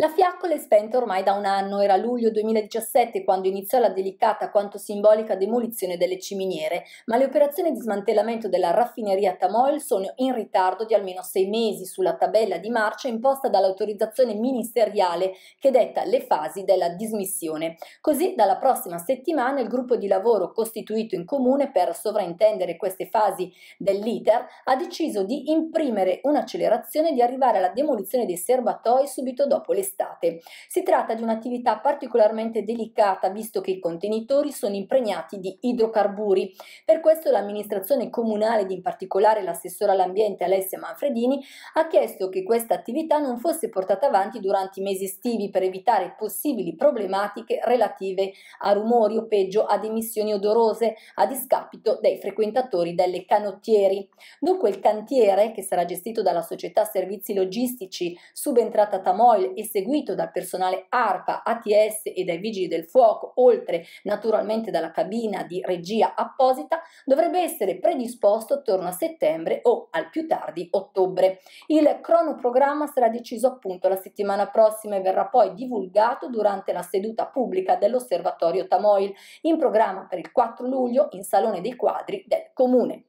La fiaccola è spenta ormai da un anno, era luglio 2017 quando iniziò la delicata quanto simbolica demolizione delle ciminiere, ma le operazioni di smantellamento della raffineria Tamoil sono in ritardo di almeno sei mesi sulla tabella di marcia imposta dall'autorizzazione ministeriale che detta le fasi della dismissione. Così dalla prossima settimana il gruppo di lavoro costituito in comune per sovraintendere queste fasi dell'iter ha deciso di imprimere un'accelerazione e di arrivare alla demolizione dei serbatoi subito dopo le d'estate. Si tratta di un'attività particolarmente delicata visto che i contenitori sono impregnati di idrocarburi. Per questo l'amministrazione comunale ed in particolare l'assessora all'ambiente Alessia Manfredini ha chiesto che questa attività non fosse portata avanti durante i mesi estivi per evitare possibili problematiche relative a rumori o peggio ad emissioni odorose a discapito dei frequentatori delle canottieri. Dunque il cantiere che sarà gestito dalla società servizi logistici subentrata Tamoil e seguito dal personale ARPA, ATS e dai vigili del fuoco, oltre naturalmente dalla cabina di regia apposita, dovrebbe essere predisposto attorno a settembre o al più tardi ottobre. Il cronoprogramma sarà deciso appunto la settimana prossima e verrà poi divulgato durante la seduta pubblica dell'Osservatorio Tamoil, in programma per il 4 luglio in Salone dei Quadri del Comune.